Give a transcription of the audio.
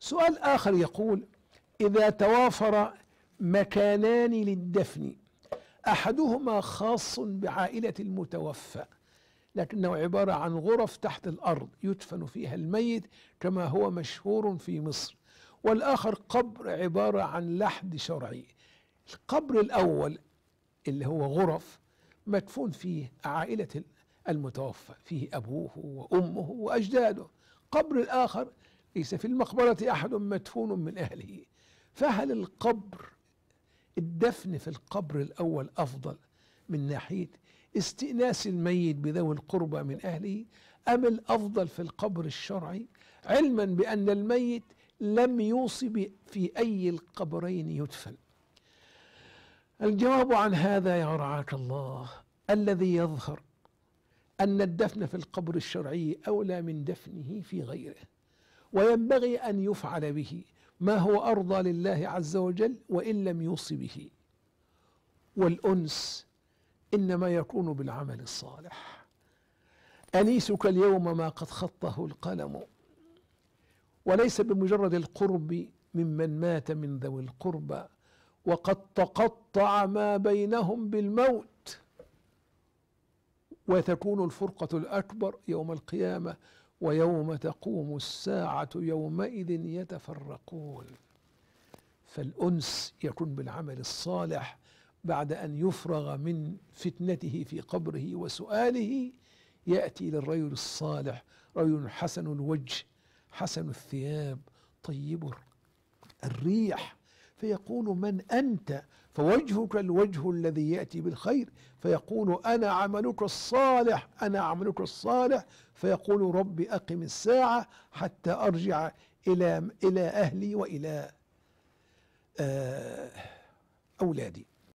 سؤال آخر يقول إذا توافر مكانان للدفن أحدهما خاص بعائلة المتوفى لكنه عبارة عن غرف تحت الأرض يدفن فيها الميت كما هو مشهور في مصر والآخر قبر عبارة عن لحد شرعي القبر الأول اللي هو غرف مدفون فيه عائلة المتوفى فيه أبوه وأمه وأجداده قبر الآخر ليس في المقبرة أحد مدفون من أهله فهل القبر الدفن في القبر الأول أفضل من ناحية استئناس الميت بذوي القربى من أهله أم الأفضل في القبر الشرعي علما بأن الميت لم يوصب في أي القبرين يدفن الجواب عن هذا يا رعاك الله الذي يظهر أن الدفن في القبر الشرعي أولى من دفنه في غيره وينبغي أن يفعل به ما هو أرضى لله عز وجل وإن لم يوص به والأنس إنما يكون بالعمل الصالح أنيسك اليوم ما قد خطه القلم وليس بمجرد القرب ممن مات من ذوي القربى وقد تقطع ما بينهم بالموت وتكون الفرقة الأكبر يوم القيامة ويوم تقوم الساعة يومئذ يتفرقون فالأنس يكون بالعمل الصالح بعد أن يفرغ من فتنته في قبره وسؤاله يأتي للرجل الصالح رجل حسن الوجه حسن الثياب طيب الريح فيقول من أنت فوجهك الوجه الذي يأتي بالخير فيقول أنا عملك الصالح أنا عملك الصالح فيقول رب أقم الساعة حتى أرجع إلى إلى أهلي وإلى آه، أولادي